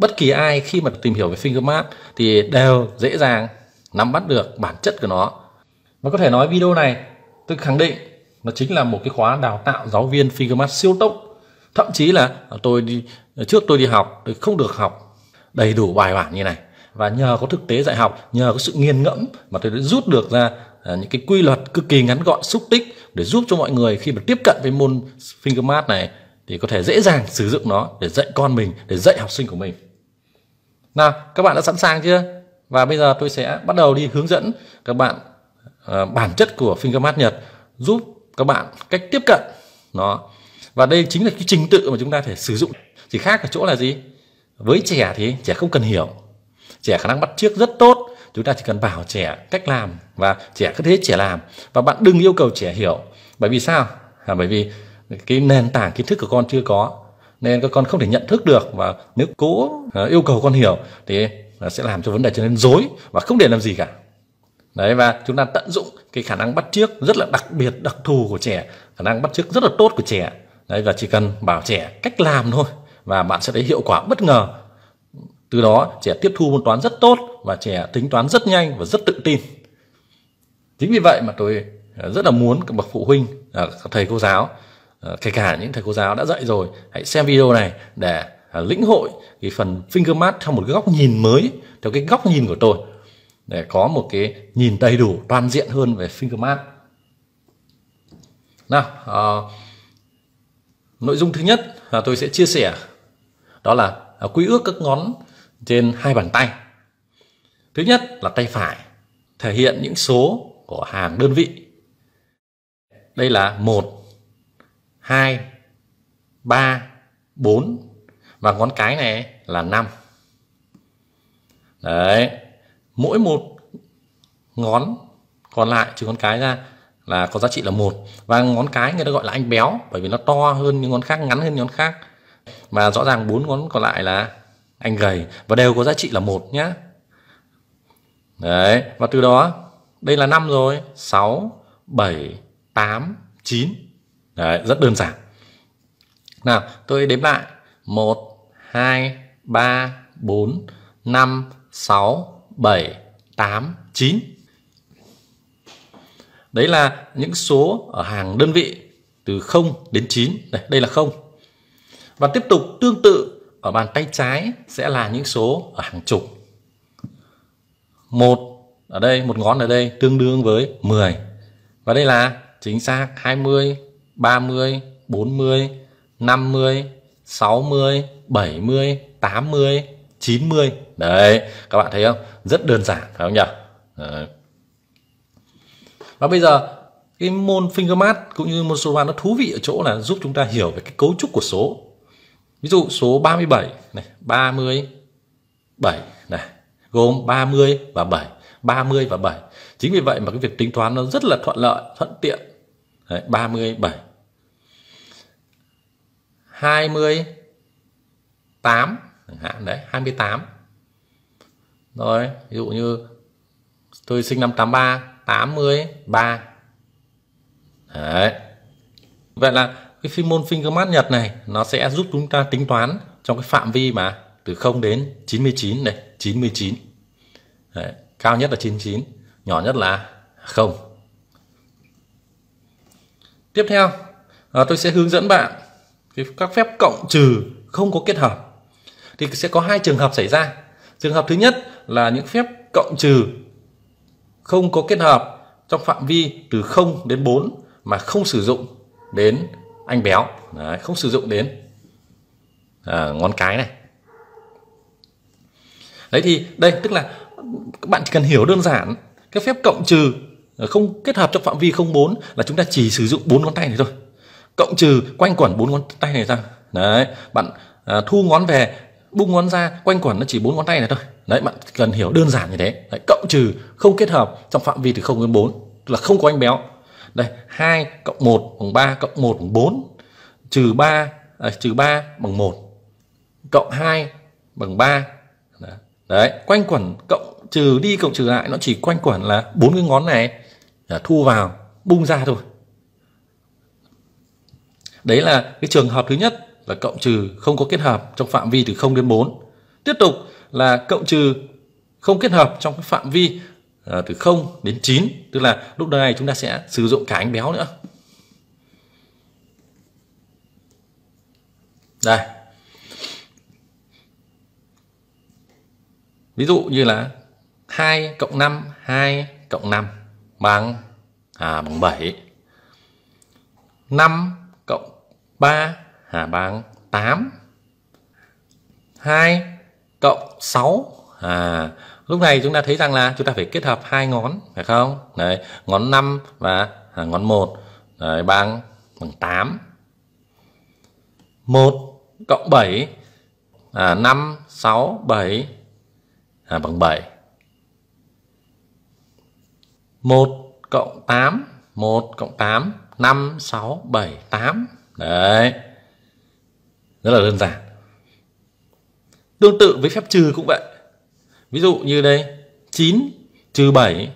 bất kỳ ai khi mà tìm hiểu về Fingermap thì đều dễ dàng nắm bắt được bản chất của nó. Và có thể nói video này tôi khẳng định nó chính là một cái khóa đào tạo giáo viên Fingermap siêu tốc. Thậm chí là tôi đi trước tôi đi học tôi không được học đầy đủ bài bản như này và nhờ có thực tế dạy học, nhờ có sự nghiền ngẫm mà tôi đã rút được ra à, những cái quy luật cực kỳ ngắn gọn xúc tích để giúp cho mọi người khi mà tiếp cận với môn Fingermap này thì có thể dễ dàng sử dụng nó để dạy con mình, để dạy học sinh của mình. Nào, các bạn đã sẵn sàng chưa? Và bây giờ tôi sẽ bắt đầu đi hướng dẫn các bạn uh, bản chất của Fingermat Nhật giúp các bạn cách tiếp cận nó. Và đây chính là cái trình tự mà chúng ta phải sử dụng. Chỉ khác ở chỗ là gì? Với trẻ thì trẻ không cần hiểu. Trẻ khả năng bắt chước rất tốt. Chúng ta chỉ cần bảo trẻ cách làm và trẻ cứ thế trẻ làm. Và bạn đừng yêu cầu trẻ hiểu. Bởi vì sao? À, bởi vì cái nền tảng kiến thức của con chưa có nên các con không thể nhận thức được và nếu cố à, yêu cầu con hiểu thì à, sẽ làm cho vấn đề trở nên rối và không để làm gì cả đấy và chúng ta tận dụng cái khả năng bắt chước rất là đặc biệt đặc thù của trẻ khả năng bắt chước rất là tốt của trẻ đấy và chỉ cần bảo trẻ cách làm thôi và bạn sẽ thấy hiệu quả bất ngờ từ đó trẻ tiếp thu môn toán rất tốt và trẻ tính toán rất nhanh và rất tự tin chính vì vậy mà tôi à, rất là muốn các bậc phụ huynh các thầy cô giáo Ờ, kể cả những thầy cô giáo đã dạy rồi hãy xem video này để à, lĩnh hội cái phần finger math theo một cái góc nhìn mới theo cái góc nhìn của tôi để có một cái nhìn đầy đủ toàn diện hơn về finger math nào uh, nội dung thứ nhất là tôi sẽ chia sẻ đó là à, quy ước các ngón trên hai bàn tay thứ nhất là tay phải thể hiện những số của hàng đơn vị đây là một 2, 3, 4 và ngón cái này là 5. Đấy, mỗi một ngón còn lại trừ ngón cái ra là có giá trị là một và ngón cái người ta gọi là anh béo bởi vì nó to hơn những ngón khác ngắn hơn những ngón khác và rõ ràng bốn ngón còn lại là anh gầy và đều có giá trị là một nhá đấy và từ đó đây là năm rồi 6 7 8 9 Đấy, rất đơn giản nào tôi đếm lại 1 2 3 4 5 6 7 8 9 Đấy là những số ở hàng đơn vị từ 0 đến 9. Đây, đây là 0. Và tiếp tục tương tự ở bàn tay trái sẽ là những số ở hàng chục. 1 ở đây, một ngón ở đây tương đương với 10. Và đây là chính xác 20, 30, 40, 50, 60, 70, 80, 90. Đấy, các bạn thấy không? Rất đơn giản phải không nhỉ? Đấy. Và bây giờ cái môn finger math cũng như môn số 3 nó thú vị ở chỗ là giúp chúng ta hiểu về cái cấu trúc của số. Ví dụ số 37 này, 37 này, gồm 30 và 7, 30 và 7. Chính vì vậy mà cái việc tính toán nó rất là thuận lợi, thuận tiện. Đấy, 37 28 chẳng hạn đấy 28 rồi ví dụ như tôi sinh năm 83 83 đấy vậy là cái phim môn fingermat Nhật này nó sẽ giúp chúng ta tính toán trong cái phạm vi mà từ 0 đến 99 này 99 đấy, cao nhất là 99 nhỏ nhất là 0 tiếp theo à, tôi sẽ hướng dẫn bạn cái các phép cộng trừ không có kết hợp thì sẽ có hai trường hợp xảy ra trường hợp thứ nhất là những phép cộng trừ không có kết hợp trong phạm vi từ 0 đến 4 mà không sử dụng đến anh béo Đấy, không sử dụng đến à, ngón cái này đấy thì đây tức là các bạn chỉ cần hiểu đơn giản cái phép cộng trừ không kết hợp trong phạm vi 04 là chúng ta chỉ sử dụng bốn ngón tay này thôi cộng trừ quanh quẩn bốn ngón tay này ra đấy bạn à, thu ngón về bung ngón ra quanh quẩn nó chỉ bốn ngón tay này thôi đấy bạn cần hiểu đơn giản như thế đấy, cộng trừ không kết hợp trong phạm vi từ 0 đến 4 là không có anh béo đây 2 cộng 1 bằng 3 cộng 1 bằng 4 trừ 3 à, trừ 3 bằng 1 cộng 2 bằng 3 đấy, đấy quanh quẩn cộng trừ đi cộng trừ lại nó chỉ quanh quẩn là bốn cái ngón này là thu vào bung ra thôi Đấy là cái trường hợp thứ nhất là cộng trừ không có kết hợp trong phạm vi từ 0 đến 4. Tiếp tục là cộng trừ không kết hợp trong cái phạm vi à, từ 0 đến 9, tức là lúc này chúng ta sẽ sử dụng cả ánh béo nữa. Đây. Ví dụ như là 2 cộng 5, 2 cộng 5 bằng à, bằng 7. 5 3 hả bằng 8. 2 cộng 6 à lúc này chúng ta thấy rằng là chúng ta phải kết hợp hai ngón phải không? Đấy, ngón 5 và à, ngón 1 Đấy, bằng bằng 8. 1 cộng 7 à, 5 6 7 à, bằng 7. 1 cộng 8 1 cộng 8 5 6 7 8 đấy rất là đơn giản tương tự với phép trừ cũng vậy ví dụ như đây 9 trừ 7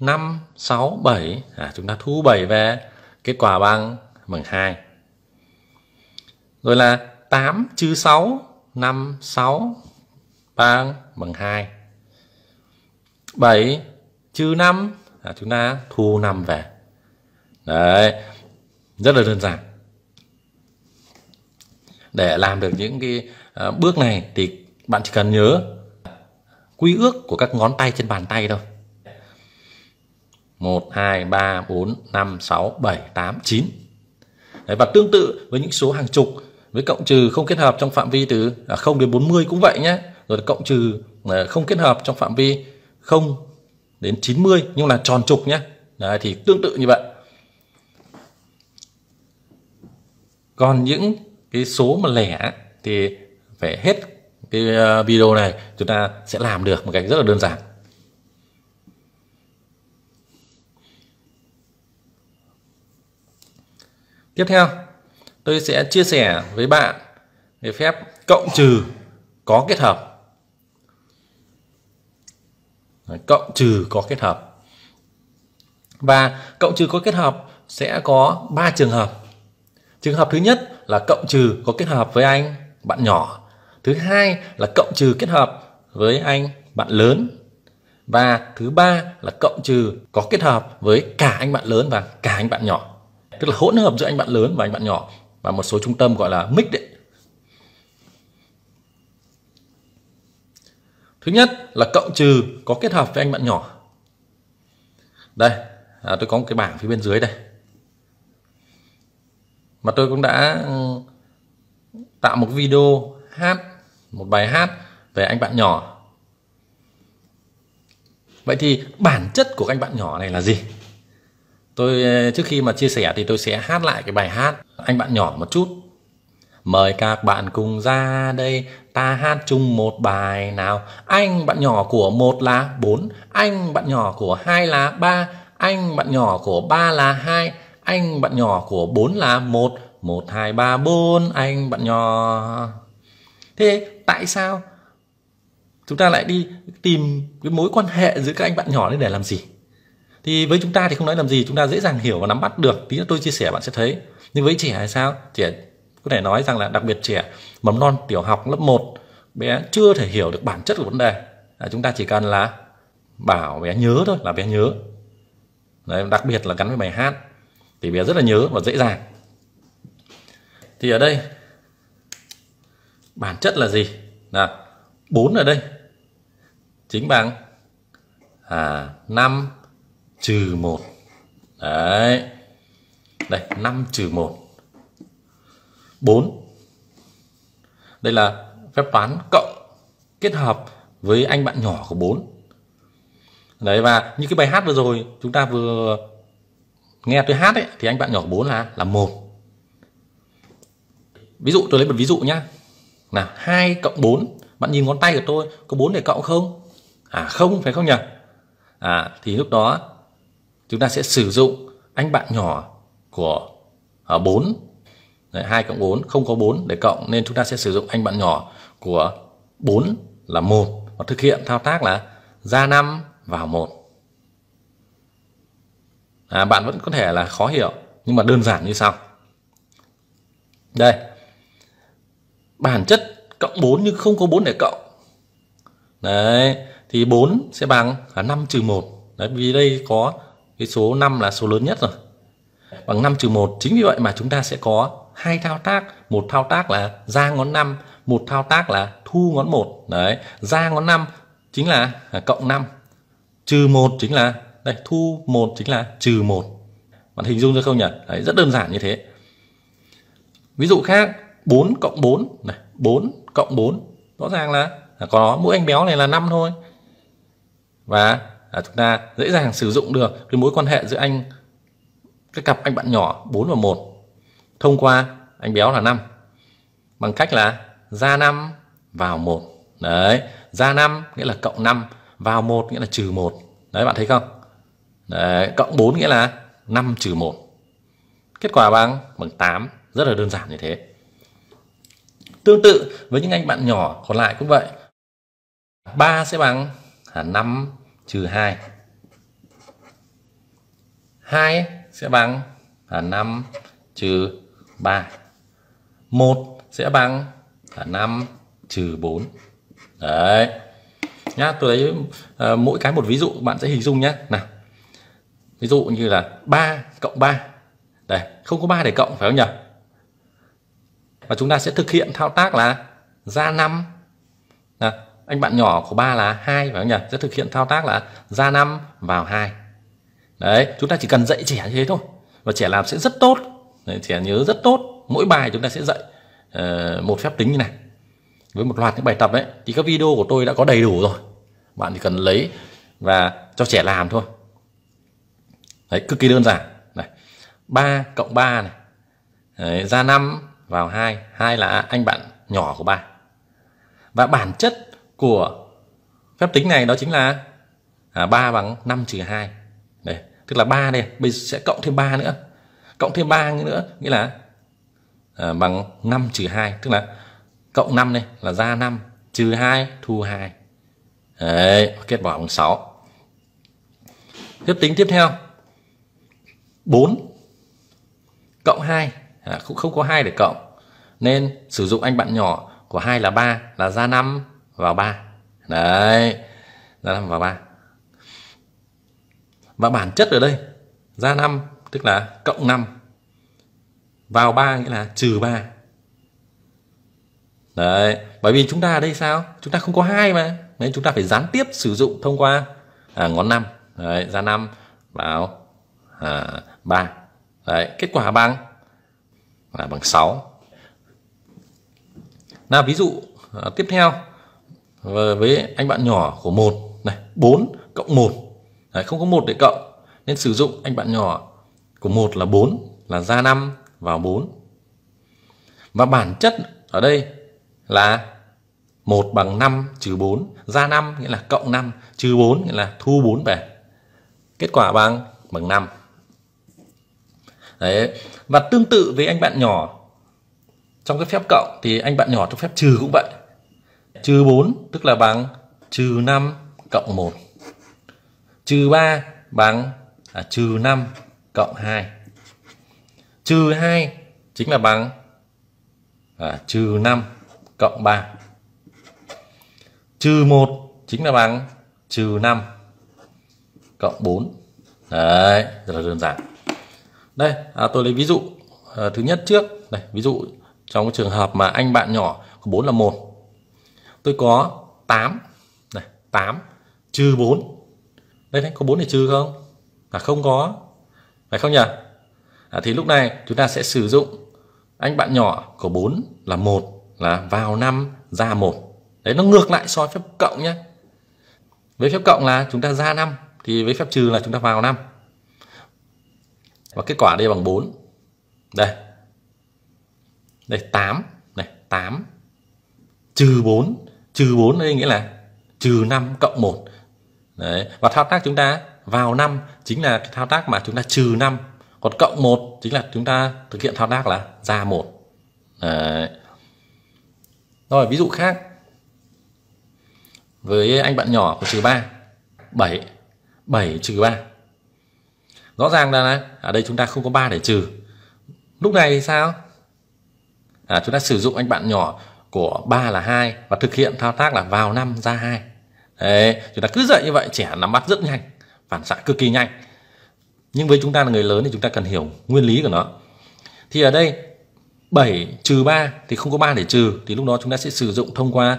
5 6 7 à, chúng ta thu 7 về kết quả bằng bằng 2 rồi là 8 trừ 6 5 6 bằng bằng 2 7 trừ 5 à, chúng ta thu 5 về đấy rất là đơn giản để làm được những cái ờ, bước này thì bạn chỉ cần nhớ quy ước của các ngón tay trên bàn tay thôi 1, 2, 3, 4, 5, 6, 7, 8, 9 Đấy, và tương tự với những số hàng chục với cộng trừ không kết hợp trong phạm vi từ 0 à, đến 40 cũng vậy nhé rồi cộng trừ ờ, không kết hợp trong phạm vi 0 đến 90 nhưng là tròn trục nhé Đấy, thì tương tự như vậy còn những cái số mà lẻ thì phải hết cái ờ, video này chúng ta sẽ làm được một cách rất là đơn giản Tiếp theo, tôi sẽ chia sẻ với bạn về phép cộng trừ có kết hợp. Cộng trừ có kết hợp. Và cộng trừ có kết hợp sẽ có 3 trường hợp. Trường hợp thứ nhất là cộng trừ có kết hợp với anh bạn nhỏ thứ hai là cộng trừ kết hợp với anh bạn lớn và thứ ba là cộng trừ có kết hợp với cả anh bạn lớn và cả anh bạn nhỏ tức là hỗn hợp giữa anh bạn lớn và anh bạn nhỏ và một số trung tâm gọi là mix đấy thứ nhất là cộng trừ có kết hợp với anh bạn nhỏ đây à, tôi có một cái bảng phía bên dưới đây mà tôi cũng đã ừ, tạo một video hát một bài hát về anh bạn nhỏ vậy thì bản chất của anh bạn nhỏ này là gì tôi ờ, trước khi mà chia sẻ thì tôi sẽ hát lại cái bài hát anh bạn nhỏ một chút mời các bạn cùng ra đây ta hát chung một bài nào anh bạn nhỏ của một là bốn anh bạn nhỏ của hai là ba anh bạn nhỏ của ba là hai anh bạn nhỏ của 4 là 1, 1 2 3 4 anh bạn nhỏ. Thế tại sao chúng ta lại đi tìm cái mối quan hệ giữa các anh bạn nhỏ lên để làm gì? Thì với chúng ta thì không nói làm gì, chúng ta dễ dàng hiểu và nắm bắt được. Tí nữa tôi chia sẻ bạn sẽ thấy. Nhưng với trẻ hay sao? Trẻ có thể nói rằng là đặc biệt trẻ mầm non tiểu học lớp 1 bé chưa thể hiểu được bản chất của vấn đề. À, chúng ta chỉ cần là bảo bé nhớ thôi là bé nhớ đấy, đặc biệt là gắn với bài hát thì bé rất là nhớ và dễ dàng thì ở đây bản chất là gì là 4 ở đây chính bằng à, 5 trừ 1 đấy đây 5 trừ 1 4 đây là phép toán cộng kết hợp với anh bạn nhỏ của 4 đấy và như cái bài hát vừa rồi chúng ta vừa nghe tôi hát ấy, thì anh bạn nhỏ 4 là là một ví dụ tôi lấy một ví dụ nhá là 2 cộng 4 bạn nhìn ngón tay của tôi có 4 để cộng không à không phải không nhỉ à thì lúc đó chúng ta sẽ sử dụng anh bạn nhỏ của ở à, 4 Đấy, 2 cộng 4 không có 4 để cộng nên chúng ta sẽ sử dụng anh bạn nhỏ của 4 là 1 và thực hiện thao tác là ra 5 vào 1 à, bạn vẫn có thể là khó hiểu nhưng mà đơn giản như sau đây bản chất cộng 4 nhưng không có 4 để cộng đấy thì 4 sẽ bằng là 5 trừ 1 đấy vì đây có cái số 5 là số lớn nhất rồi bằng 5 trừ 1 chính vì vậy mà chúng ta sẽ có hai thao tác một thao tác là ra ngón 5 một thao tác là thu ngón 1 đấy ra ngón 5 chính là à, cộng 5 trừ 1 chính là đây thu 1 chính là trừ 1 bạn hình dung ra không nhỉ đấy, rất đơn giản như thế ví dụ khác 4 cộng 4 này 4 cộng 4 rõ ràng là, là có mỗi anh béo này là 5 thôi và à, chúng ta dễ dàng sử dụng được cái mối quan hệ giữa anh cái cặp anh bạn nhỏ 4 và 1 thông qua anh béo là 5 bằng cách là ra 5 vào 1 đấy ra 5 nghĩa là cộng 5 vào 1 nghĩa là trừ 1 đấy bạn thấy không Đấy, cộng 4 nghĩa là 5 trừ 1. Kết quả bằng bằng 8, rất là đơn giản như thế. Tương tự với những anh bạn nhỏ còn lại cũng vậy. 3 sẽ bằng à, 5 trừ 2. 2 sẽ bằng là 5 trừ 3. 1 sẽ bằng là 5 trừ 4. Đấy. Nhá, tôi lấy uh, mỗi cái một ví dụ bạn sẽ hình dung nhé. Nào, ví dụ như là 3 cộng 3 đây không có 3 để cộng phải không nhỉ và chúng ta sẽ thực hiện thao tác là ra 5 à, anh bạn nhỏ của 3 là 2 phải không nhỉ sẽ thực hiện thao tác là ra 5 vào 2 đấy chúng ta chỉ cần dạy trẻ như thế thôi và trẻ làm sẽ rất tốt đấy, trẻ nhớ rất tốt mỗi bài chúng ta sẽ dạy uh, một phép tính như này với một loạt những bài tập đấy thì các video của tôi đã có đầy đủ rồi bạn chỉ cần lấy và cho trẻ làm thôi đấy cực kỳ đơn giản này 3 cộng 3 này đấy, ra 5 vào 2 2 là anh bạn nhỏ của 3 và bản chất của phép tính này đó chính là à, 3 bằng 5 trừ 2 đấy, tức là 3 đây bây giờ sẽ cộng thêm 3 nữa cộng thêm 3 nữa nghĩa là à, bằng 5 trừ 2 tức là cộng 5 đây là ra 5 trừ 2 thu 2 đấy, kết quả bằng 6 phép tính tiếp theo 4 cộng 2 à, không, không có 2 để cộng nên sử dụng anh bạn nhỏ của 2 là 3 là ra 5 vào 3 đấy ra 5 vào 3 và bản chất ở đây ra 5 tức là cộng 5 vào 3 nghĩa là trừ 3 đấy bởi vì chúng ta ở đây sao chúng ta không có hai mà nên chúng ta phải gián tiếp sử dụng thông qua à, ngón 5 đấy, ra 5 vào à, 3. Đấy, kết quả bằng là bằng 6. nào ví dụ à, tiếp theo với anh bạn nhỏ của 1 này, 4 cộng 1. Đấy, không có 1 để cộng nên sử dụng anh bạn nhỏ của 1 là 4 là ra 5 vào 4. Và bản chất ở đây là 1 bằng 5 trừ 4, ra 5 nghĩa là cộng 5, trừ 4 nghĩa là thu 4 về. Kết quả bằng bằng 5 đấy và tương tự với anh bạn nhỏ trong cái phép cộng thì anh bạn nhỏ trong phép trừ cũng vậy trừ 4 tức là bằng trừ 5 cộng 1 trừ 3 bằng à, trừ 5 cộng 2 trừ 2 chính là bằng à, trừ 5 cộng 3 trừ 1 chính là bằng trừ 5 cộng 4 đấy rất là đơn giản đây à, tôi lấy ví dụ à, thứ nhất trước này ví dụ trong trường hợp mà anh bạn nhỏ có 4 là một tôi có 8 này 8 trừ 4 đây đấy có 4 để trừ không là không có phải không nhỉ à, thì lúc này chúng ta sẽ sử dụng anh bạn nhỏ của 4 là một là vào 5 ra 1 đấy nó ngược lại so với phép cộng nhé với phép cộng là chúng ta ra 5 thì với phép trừ là chúng ta vào 5 và kết quả đây bằng 4 đây đây 8 này 8 trừ 4 trừ 4 đây nghĩa là trừ 5 cộng 1 Đấy. và thao tác chúng ta vào 5 chính là cái thao tác mà chúng ta trừ 5 còn cộng 1 chính là chúng ta thực hiện thao tác là ra 1 Đấy. rồi ví dụ khác với anh bạn nhỏ của trừ 3 7 7 trừ 3 rõ ràng là này, ở đây chúng ta không có ba để trừ lúc này thì sao à, chúng ta sử dụng anh bạn nhỏ của ba là hai và thực hiện thao tác là vào năm ra hai Đấy, chúng ta cứ dậy như vậy trẻ nắm bắt rất nhanh phản xạ cực kỳ nhanh nhưng với chúng ta là người lớn thì chúng ta cần hiểu nguyên lý của nó thì ở đây 7 trừ 3 thì không có 3 để trừ thì lúc đó chúng ta sẽ sử dụng thông qua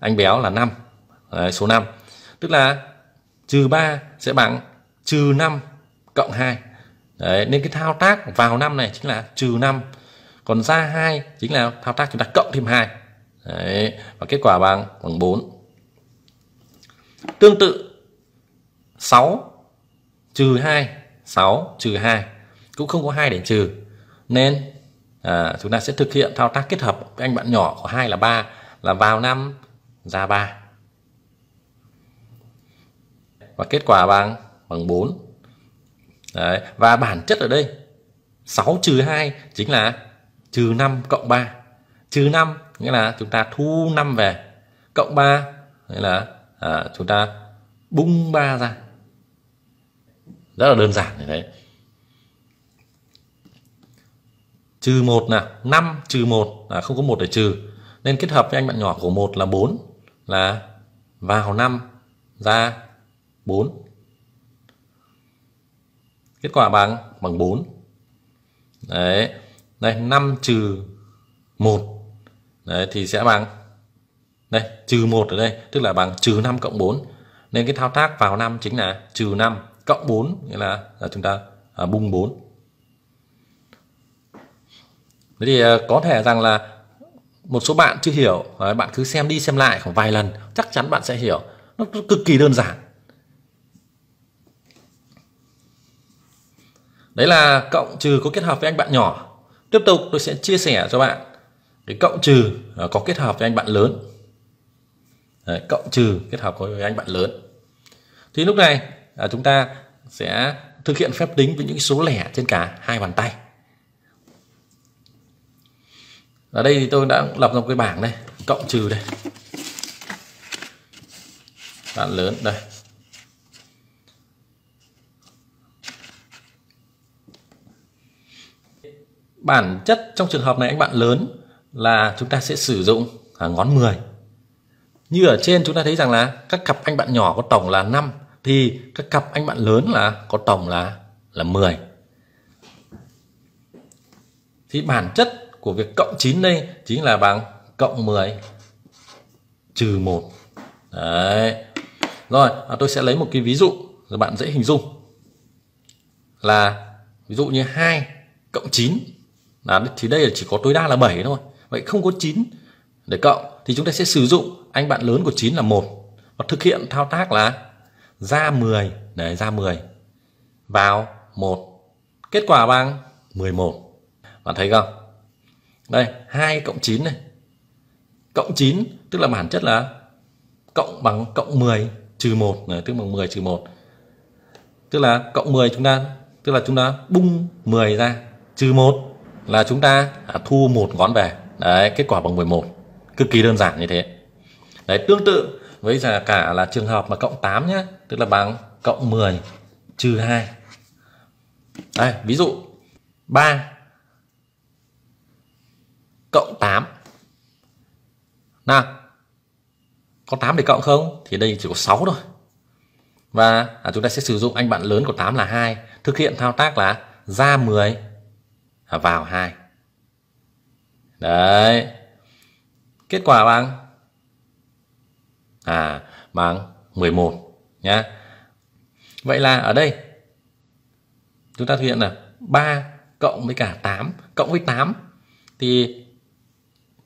anh béo là 5 Đấy, số 5 tức là trừ 3 sẽ bằng trừ 5 cộng 2 Đấy, nên cái thao tác vào năm này chính là trừ 5 còn ra 2 chính là thao tác chúng ta cộng thêm 2 Đấy, và kết quả bằng bằng 4 tương tự 6 trừ 2 6 trừ 2 cũng không có 2 để trừ nên à, chúng ta sẽ thực hiện thao tác kết hợp với anh bạn nhỏ của 2 là 3 là vào năm ra 3 và kết quả bằng bằng 4 Đấy. Và bản chất ở đây 6 trừ 2 chính là trừ 5 cộng 3 Trừ 5 nghĩa là chúng ta thu 5 về Cộng 3 nghĩa là à, chúng ta bung 3 ra Rất là đơn giản như thế Trừ 1 là 5 trừ 1 là không có 1 để trừ Nên kết hợp với anh bạn nhỏ của 1 là 4 Là vào 5 ra 4 Kết quả bằng bằng 4. Đấy. Đây 5 trừ 1. Đấy thì sẽ bằng đây trừ 1 ở đây, tức là bằng trừ 5 cộng 4. Nên cái thao tác vào 5 chính là trừ 5 cộng 4 nghĩa là, là chúng ta à, bung 4. Thế thì à, có thể rằng là một số bạn chưa hiểu, à, bạn cứ xem đi xem lại khoảng vài lần, chắc chắn bạn sẽ hiểu. Nó cực kỳ đơn giản đấy là cộng trừ có kết hợp với anh bạn nhỏ tiếp tục tôi sẽ chia sẻ cho bạn cái cộng trừ à, có kết hợp với anh bạn lớn đấy, cộng trừ kết hợp với anh bạn lớn thì lúc này à, chúng ta sẽ thực hiện phép tính với những số lẻ trên cả hai bàn tay ở đây thì tôi đã lập ra một cái bảng đây cộng trừ đây bạn lớn đây Bản chất trong trường hợp này anh bạn lớn là chúng ta sẽ sử dụng à, ngón 10. Như ở trên chúng ta thấy rằng là các cặp anh bạn nhỏ có tổng là 5 thì các cặp anh bạn lớn là có tổng là là 10. Thì bản chất của việc cộng 9 đây chính là bằng cộng 10 trừ 1. Đấy. Rồi, à, tôi sẽ lấy một cái ví dụ rồi bạn dễ hình dung là ví dụ như 2 cộng 9 là thì đây là chỉ có tối đa là 7 thôi vậy không có 9 để cộng thì chúng ta sẽ sử dụng anh bạn lớn của 9 là một và thực hiện thao tác là ra 10 để ra 10 vào 1 kết quả bằng 11 bạn thấy không đây 2 cộng 9 này cộng 9 tức là bản chất là cộng bằng cộng 10 trừ 1 này, tức bằng 10 trừ 1 tức là cộng 10 chúng ta tức là chúng ta bung 10 ra trừ 1 là chúng ta à, thu một ngón về đấy kết quả bằng 11 cực kỳ đơn giản như thế đấy tương tự với là cả là trường hợp mà cộng 8 nhé tức là bằng cộng 10 trừ 2 đây ví dụ 3 cộng 8 nào có 8 để cộng không thì đây chỉ có 6 thôi và à, chúng ta sẽ sử dụng anh bạn lớn của 8 là 2 thực hiện thao tác là ra 10 vào hai đấy kết quả bằng à bằng 11 nhá vậy là ở đây chúng ta thực hiện là 3 cộng với cả 8 cộng với 8 thì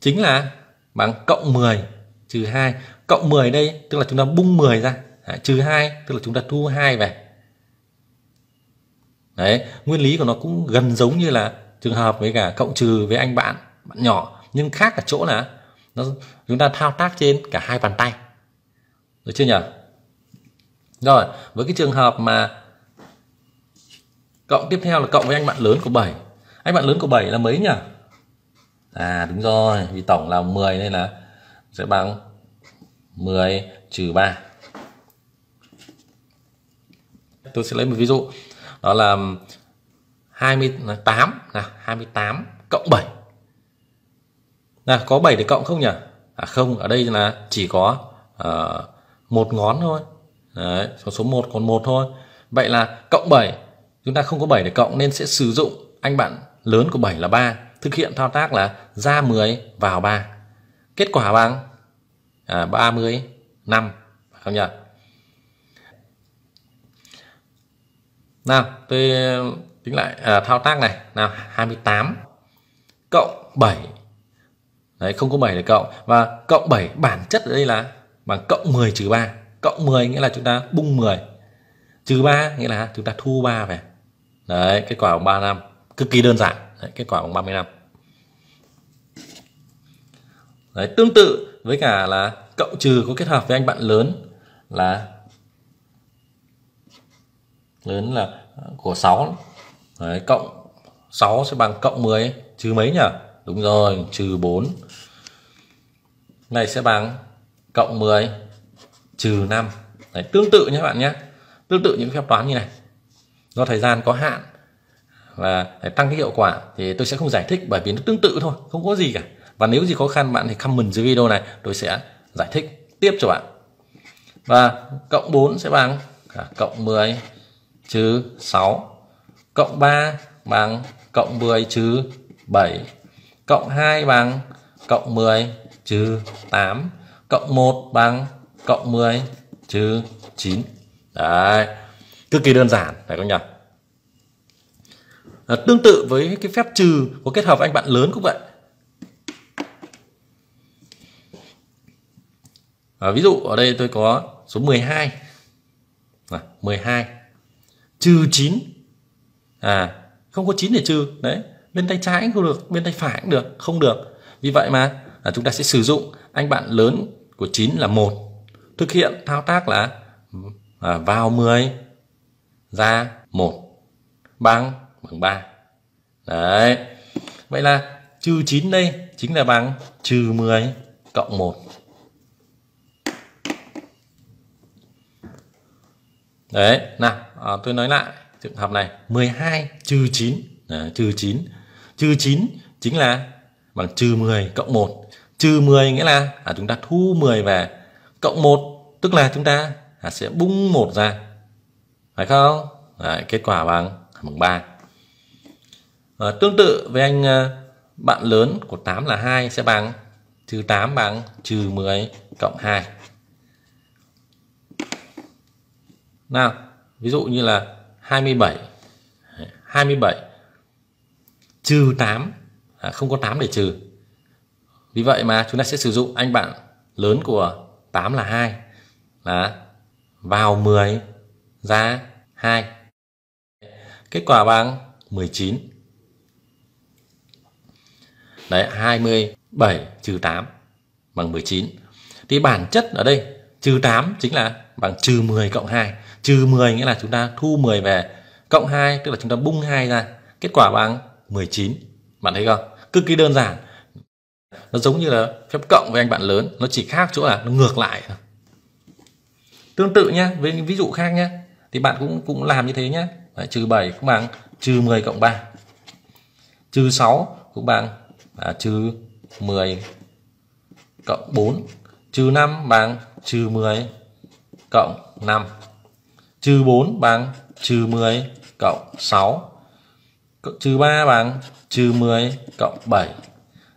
chính là bằng cộng 10 trừ 2 cộng 10 đây tức là chúng ta bung 10 ra à, trừ 2 tức là chúng ta thu 2 về đấy nguyên lý của nó cũng gần giống như là trường hợp với cả cộng trừ với anh bạn bạn nhỏ nhưng khác ở chỗ là nó chúng ta thao tác trên cả hai bàn tay được chưa nhỉ rồi với cái trường hợp mà cộng tiếp theo là cộng với anh bạn lớn của 7 anh bạn lớn của 7 là mấy nhỉ à đúng rồi vì tổng là 10 nên là sẽ bằng 10 trừ 3 tôi sẽ lấy một ví dụ đó là 28 là 28 cộng 7 là có 7 để cộng không nhỉ à, không ở đây là chỉ có uh, một ngón thôi Đấy, số số 1 còn một thôi vậy là cộng 7 chúng ta không có 7 để cộng nên sẽ sử dụng anh bạn lớn của 7 là 3 thực hiện thao tác là ra 10 vào 3 kết quả bằng à, 30 5 không nhỉ nào tôi tính lại à, thao tác này nào 28 cộng 7 đấy không có 7 để cộng và cộng 7 bản chất ở đây là bằng cộng 10 trừ 3 cộng 10 nghĩa là chúng ta bung 10 trừ 3 nghĩa là chúng ta thu 3 về đấy kết quả bằng 3 năm cực kỳ đơn giản đấy, kết quả bằng 30 năm đấy tương tự với cả là cộng trừ có kết hợp với anh bạn lớn là lớn là của 6 Đấy, cộng 6 sẽ bằng cộng 10 trừ mấy nhỉ? Đúng rồi, trừ 4. Này sẽ bằng cộng 10 trừ 5. Đấy, tương tự nhé bạn nhé. Tương tự những phép toán như này. Do thời gian có hạn và để tăng cái hiệu quả thì tôi sẽ không giải thích bởi vì nó tương tự thôi, không có gì cả. Và nếu gì khó khăn bạn thì comment dưới video này, tôi sẽ giải thích tiếp cho bạn. Và cộng 4 sẽ bằng cộng 10 trừ 6 cộng 3 bằng cộng 10 trừ 7 cộng 2 bằng cộng 10 trừ 8 cộng 1 bằng cộng 10 trừ 9 đấy cực kỳ đơn giản phải không nhỉ à, tương tự với cái phép trừ của kết hợp anh bạn lớn cũng vậy à, ví dụ ở đây tôi có số 12 à, 12 trừ 9 à không có chín để trừ đấy bên tay trái cũng không được bên tay phải cũng được không được vì vậy mà là chúng ta sẽ sử dụng anh bạn lớn của 9 là một thực hiện thao tác là à, vào 10 ra một bằng bằng ba đấy vậy là trừ 9 đây chính là bằng trừ 10 cộng 1 đấy nào à, tôi nói lại trường hợp này 12 trừ 9 à, trừ 9 trừ 9 chính là bằng trừ 10 cộng 1 trừ 10 nghĩa là à, chúng ta thu 10 về cộng 1 tức là chúng ta à, sẽ bung 1 ra phải không à, kết quả bằng à, bằng 3 à, tương tự với anh à, bạn lớn của 8 là 2 sẽ bằng trừ 8 bằng trừ 10 cộng 2 nào ví dụ như là 27 27 trừ 8 à, không có 8 để trừ vì vậy mà chúng ta sẽ sử dụng anh bạn lớn của 8 là 2 là vào 10 ra 2 kết quả bằng 19 đấy 27 trừ 8 bằng 19 thì bản chất ở đây Trừ 8 chính là bằng trừ 10 cộng 2. Trừ 10 nghĩa là chúng ta thu 10 về. Cộng 2 tức là chúng ta bung 2 ra. Kết quả bằng 19. Bạn thấy không? Cực kỳ đơn giản. Nó giống như là phép cộng với anh bạn lớn. Nó chỉ khác chỗ là nó ngược lại. Tương tự nhé, với những ví dụ khác nhé. Thì bạn cũng cũng làm như thế nhé. Đấy, trừ 7 cũng bằng trừ 10 cộng 3. Trừ 6 cũng bằng à, trừ 10 cộng 4 trừ 5 bằng trừ 10 cộng 5 trừ 4 bằng trừ 10 cộng 6 trừ 3 bằng trừ 10 cộng 7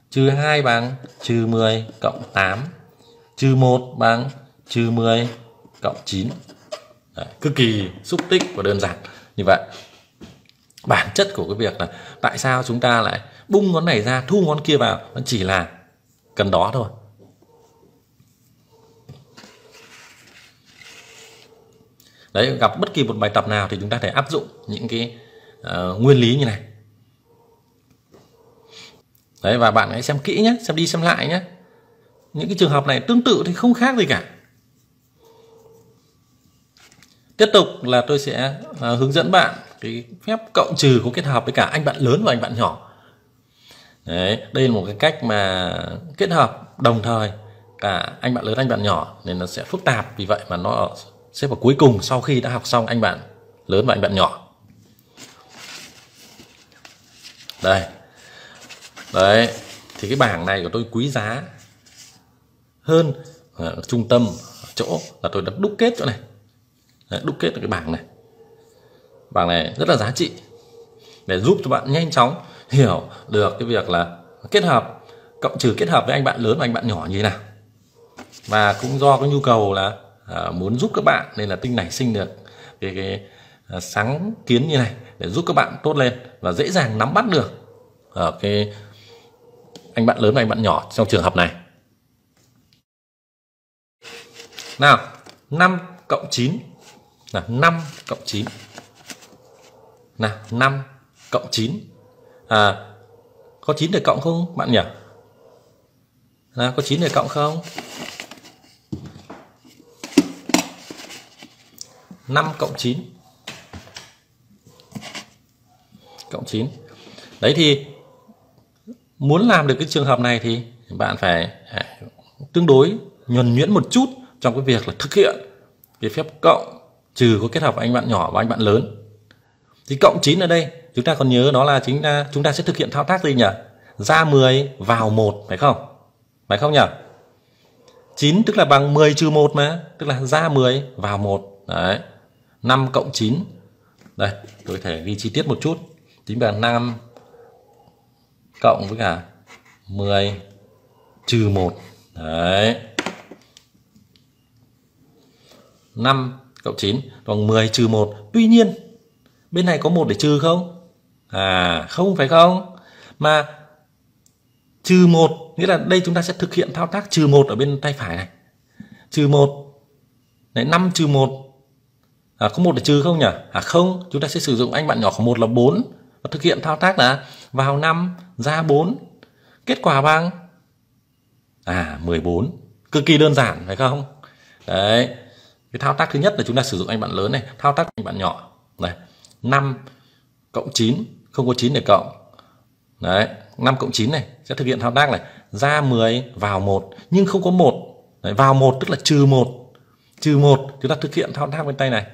trừ 2 bằng trừ 10 cộng 8 trừ 1 bằng trừ 10 cộng 9 Đấy, cực kỳ xúc tích và đơn giản như vậy bản chất của cái việc là tại sao chúng ta lại bung ngón này ra thu ngón kia vào nó chỉ là cần đó thôi đấy gặp bất kỳ một bài tập nào thì chúng ta thể áp dụng những cái uh, nguyên lý như này đấy và bạn hãy xem kỹ nhé xem đi xem lại nhé những cái trường hợp này tương tự thì không khác gì cả tiếp tục là tôi sẽ uh, hướng dẫn bạn cái phép cộng trừ có kết hợp với cả anh bạn lớn và anh bạn nhỏ đấy đây là một cái cách mà kết hợp đồng thời cả anh bạn lớn anh bạn nhỏ nên nó sẽ phức tạp vì vậy mà nó ở xếp vào cuối cùng sau khi đã học xong anh bạn lớn và anh bạn nhỏ đây đấy thì cái bảng này của tôi quý giá hơn à, trung tâm chỗ là tôi đã đúc kết chỗ này đấy, đúc kết được cái bảng này bảng này rất là giá trị để giúp cho bạn nhanh chóng hiểu được cái việc là kết hợp cộng trừ kết hợp với anh bạn lớn và anh bạn nhỏ như thế nào và cũng do cái nhu cầu là À, muốn giúp các bạn nên là tinh nảy sinh được cái, cái à, sáng kiến như này để giúp các bạn tốt lên và dễ dàng nắm bắt được ở cái anh bạn lớn và anh bạn nhỏ trong trường hợp này nào 5 cộng 9 là 5 cộng 9 là 5 cộng 9 à, có 9 để cộng không bạn nhỉ à, có 9 để cộng không 5 cộng 9 cộng 9 đấy thì muốn làm được cái trường hợp này thì bạn phải à, tương đối nhuần nhuyễn một chút trong cái việc là thực hiện cái phép cộng trừ có kết hợp anh bạn nhỏ và anh bạn lớn thì cộng 9 ở đây chúng ta còn nhớ đó là chính là chúng ta sẽ thực hiện thao tác gì nhỉ ra 10 vào 1 phải không phải không nhỉ 9 tức là bằng 10 trừ 1 mà tức là ra 10 vào 1 đấy 5 cộng 9 đây tôi có thể ghi chi tiết một chút tính bằng 5 cộng với cả 10 trừ 1 đấy 5 cộng 9 bằng 10 trừ 1 tuy nhiên bên này có một để trừ không à không phải không mà trừ 1 nghĩa là đây chúng ta sẽ thực hiện thao tác trừ 1 ở bên tay phải này trừ 1 này 5 trừ 1 à, có một để trừ không nhỉ à không chúng ta sẽ sử dụng anh bạn nhỏ của một là 4 và thực hiện thao tác là vào 5 ra 4 kết quả bằng à 14 cực kỳ đơn giản phải không đấy cái thao tác thứ nhất là chúng ta sử dụng anh bạn lớn này thao tác anh bạn nhỏ này 5 cộng 9 không có 9 để cộng đấy 5 cộng 9 này sẽ thực hiện thao tác này ra 10 vào 1 nhưng không có 1 đấy, vào 1 tức là trừ 1 trừ 1 chúng ta thực hiện thao tác bên tay này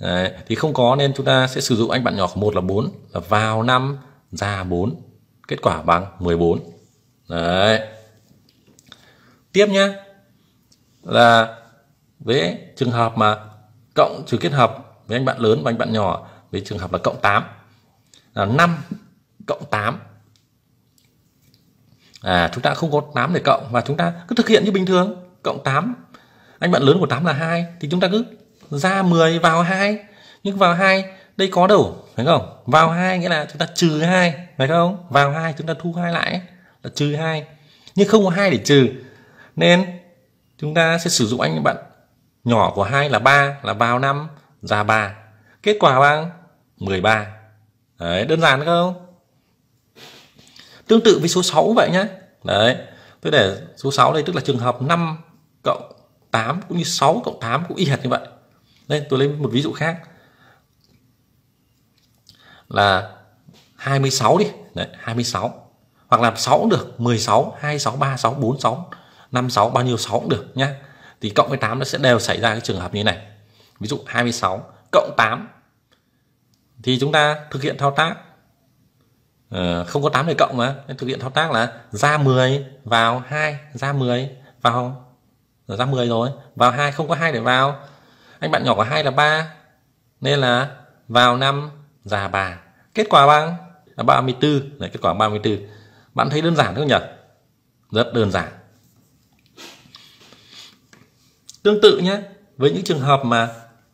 Đấy, thì không có nên chúng ta sẽ sử dụng anh bạn nhỏ của 1 là 4 là vào năm ra 4 kết quả bằng 14 Đấy. tiếp nhá là với trường hợp mà cộng trừ kết hợp với anh bạn lớn và anh bạn nhỏ với trường hợp là cộng 8 là 5 cộng 8 à chúng ta không có 8 để cộng và chúng ta cứ thực hiện như bình thường cộng 8 anh bạn lớn của 8 là 2 thì chúng ta cứ ra 10 vào 2 nhưng vào 2 đây có đủ phải không vào 2 nghĩa là chúng ta trừ 2 phải không vào 2 chúng ta thu 2 lại là trừ 2 nhưng không có 2 để trừ nên chúng ta sẽ sử dụng anh bạn nhỏ của 2 là 3 là vào 5 ra 3 kết quả bằng 13 đấy đơn giản không tương tự với số 6 vậy nhé đấy tôi để số 6 đây tức là trường hợp 5 cộng 8 cũng như 6 cộng 8 cũng y hệt như vậy đây tôi lấy một ví dụ khác là 26 đi đấy, 26 hoặc làm 6 cũng được 16 26 36 46 56 bao nhiêu 6 cũng được nhá thì cộng với 8 nó sẽ đều xảy ra cái trường hợp như này ví dụ 26 cộng 8 thì chúng ta thực hiện thao tác ờ, không có 8 để cộng mà thực hiện thao tác là ra 10 vào 2 ra 10 vào ra 10 rồi vào 2 không có 2 để vào anh bạn nhỏ của hai là ba nên là vào năm già bà kết quả bằng là 34 này kết quả 34 bạn thấy đơn giản không nhỉ rất đơn giản tương tự nhé với những trường hợp mà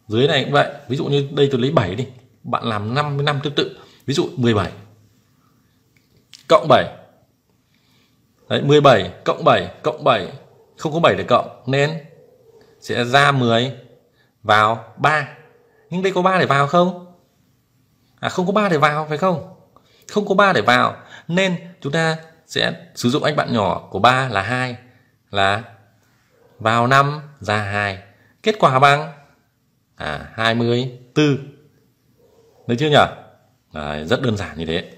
dưới này cũng vậy ví dụ như đây tôi lấy 7 đi bạn làm 5 năm tương tự ví dụ 17 cộng 7 Đấy, 17 cộng 7 cộng 7 không có 7 để cộng nên sẽ ra 10 vào 3 nhưng đây có 3 để vào không à không có 3 để vào phải không không có 3 để vào nên chúng ta sẽ sử dụng anh bạn nhỏ của 3 là 2 là vào 5 ra 2 kết quả bằng à 24 được chưa nhỉ Đấy, rất đơn giản như thế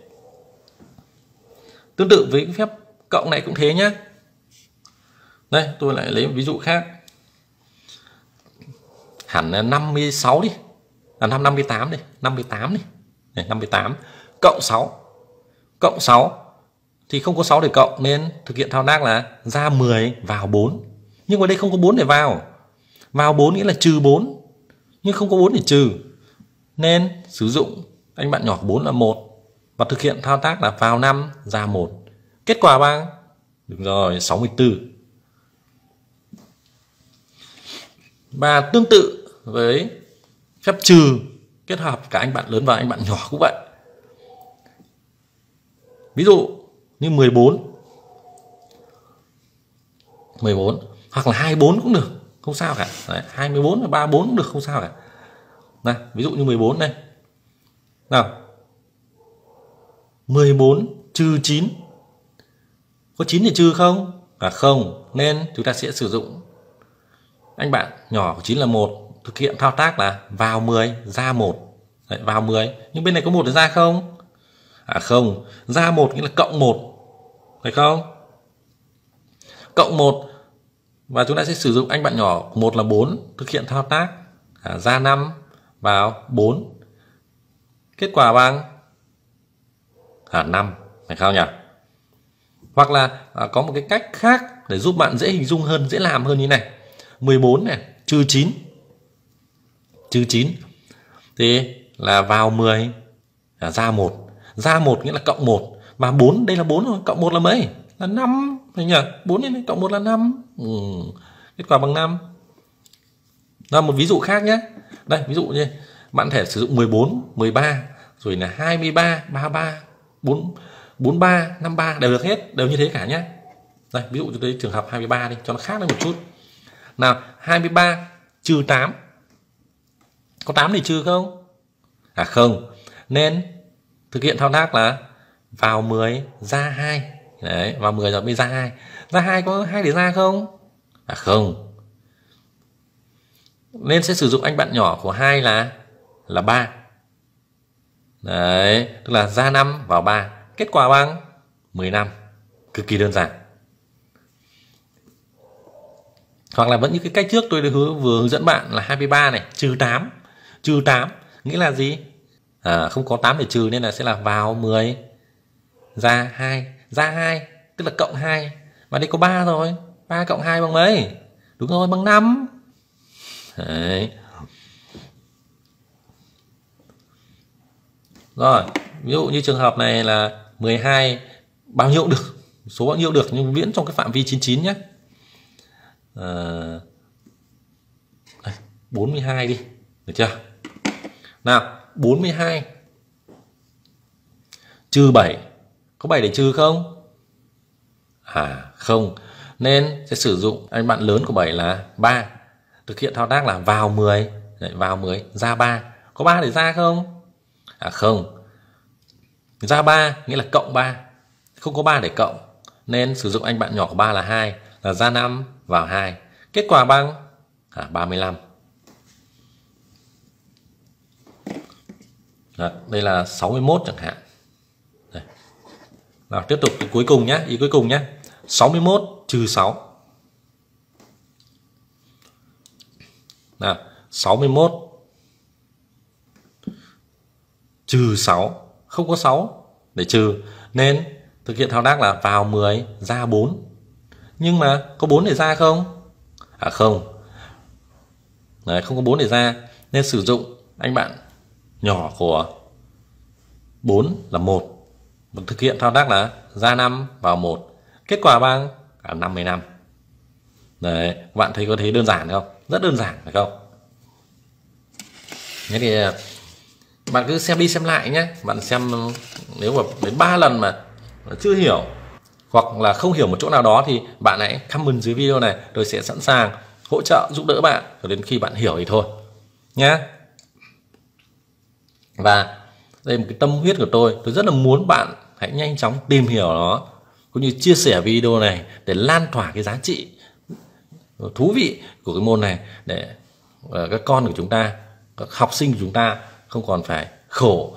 tương tự với phép cộng này cũng thế nhé đây tôi lại lấy một ví dụ khác hẳn 56 đi là 5 58 đi 58 đi này, 58 cộng 6 cộng 6 thì không có 6 để cộng nên thực hiện thao tác là ra 10 vào 4 nhưng mà đây không có 4 để vào vào 4 nghĩa là trừ 4 nhưng không có 4 để trừ nên sử dụng anh bạn nhỏ 4 là 1 và thực hiện thao tác là vào 5 ra 1 kết quả bằng đúng rồi 64 và tương tự với phép trừ kết hợp cả anh bạn lớn và anh bạn nhỏ cũng vậy. Ví dụ như 14 14 hoặc là 24 cũng được, không sao cả. Đấy, 24 và 34 cũng được không sao cả. Này, ví dụ như 14 đây. Nào. 14 trừ 9 có 9 thì trừ không? À không, nên chúng ta sẽ sử dụng anh bạn nhỏ của 9 là 1 thực hiện thao tác là vào 10 ra 1 Đấy, vào 10 nhưng bên này có một ra không à không ra một nghĩa là cộng 1 phải không cộng 1 và chúng ta sẽ sử dụng anh bạn nhỏ một là 4 thực hiện thao tác à, ra 5 vào 4 kết quả bằng à, 5 phải không nhỉ hoặc là à, có một cái cách khác để giúp bạn dễ hình dung hơn dễ làm hơn như này 14 này trừ 9 chữ 9 thì là vào 10 là ra 1 ra 1 nghĩa là cộng 1 mà 4 đây là 4 rồi cộng 1 là mấy là 5 phải nhỉ 4 này cộng 1 là 5 ừ. kết quả bằng 5 là một ví dụ khác nhé đây ví dụ như bạn thể sử dụng 14 13 rồi là 23 33 4 43 53 đều được hết đều như thế cả nhé đây ví dụ cho đây trường hợp 23 đi cho nó khác lên một chút nào 23 trừ 8 có 8 để trừ không? À không. Nên thực hiện thao tác là vào 10 ra 2. Đấy, vào 10 rồi mới ra 2. Ra 2 có 2 để ra không? À không. Nên sẽ sử dụng anh bạn nhỏ của 2 là là 3. Đấy, tức là ra 5 vào 3, kết quả bằng 15. Cực kỳ đơn giản. Hoặc là vẫn như cái cách trước tôi đã hứa vừa hướng dẫn bạn là 23 này trừ 8 trừ 8 nghĩa là gì à, không có 8 để trừ nên là sẽ là vào 10 ra 2 ra 2 tức là cộng 2 và đây có 3 rồi 3 cộng 2 bằng mấy đúng rồi bằng 5 Đấy. rồi ví dụ như trường hợp này là 12 bao nhiêu được số bao nhiêu được nhưng miễn trong cái phạm vi 99 nhé à, 42 đi được chưa nào, 42 trừ 7. Có 7 để trừ không? À, không. Nên sẽ sử dụng anh bạn lớn của 7 là 3. Thực hiện thao tác là vào 10, Đấy, vào 10, ra 3. Có 3 để ra không? À không. Ra 3 nghĩa là cộng 3. Không có 3 để cộng. Nên sử dụng anh bạn nhỏ của 3 là 2, là ra 5 vào 2. Kết quả bằng à, 35. Đó, đây là 61 chẳng hạn đây. Nào, tiếp tục cuối cùng nhé ý cuối cùng nhé 61 trừ 6 Nào, 61 trừ 6 không có 6 để trừ nên thực hiện thao tác là vào 10 ra 4 nhưng mà có 4 để ra không à không Đấy, không có 4 để ra nên sử dụng anh bạn nhỏ của 4 là 1 và thực hiện thao tác là ra 5 vào 1 kết quả bằng cả 55 đấy các bạn thấy có thấy đơn giản không rất đơn giản phải không thế thì à, bạn cứ xem đi xem lại nhé bạn xem nếu mà đến 3 lần mà chưa hiểu hoặc là không hiểu một chỗ nào đó thì bạn hãy comment dưới video này tôi sẽ sẵn sàng hỗ trợ giúp đỡ bạn cho đến khi bạn hiểu thì thôi nhé và đây là một cái tâm huyết của tôi tôi rất là muốn bạn hãy nhanh chóng tìm hiểu nó cũng như chia sẻ video này để lan tỏa cái giá trị thú vị của cái môn này để ờ, các con của chúng ta các học sinh của chúng ta không còn phải khổ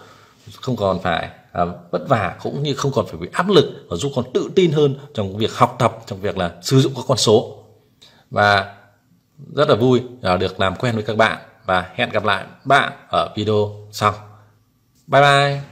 không còn phải à, vất vả cũng như không còn phải bị áp lực và giúp con tự tin hơn trong việc học tập trong việc là sử dụng các con số và rất là vui được làm quen với các bạn và hẹn gặp lại bạn ở video sau 拜拜。